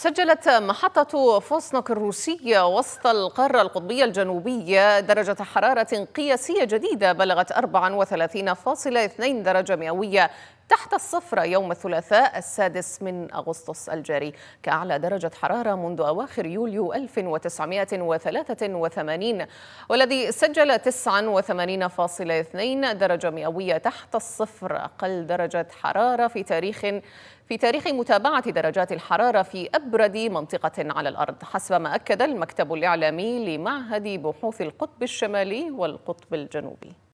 سجلت محطة فوسنك الروسية وسط القارة القطبية الجنوبية درجة حرارة قياسية جديدة بلغت 34.2 درجة مئوية تحت الصفر يوم الثلاثاء السادس من أغسطس الجاري كأعلى درجة حرارة منذ أواخر يوليو 1983 والذي سجل 89.2 درجة مئوية تحت الصفر أقل درجة حرارة في تاريخ في تاريخ متابعة درجات الحرارة في أبرد منطقة على الأرض حسب ما أكد المكتب الإعلامي لمعهد بحوث القطب الشمالي والقطب الجنوبي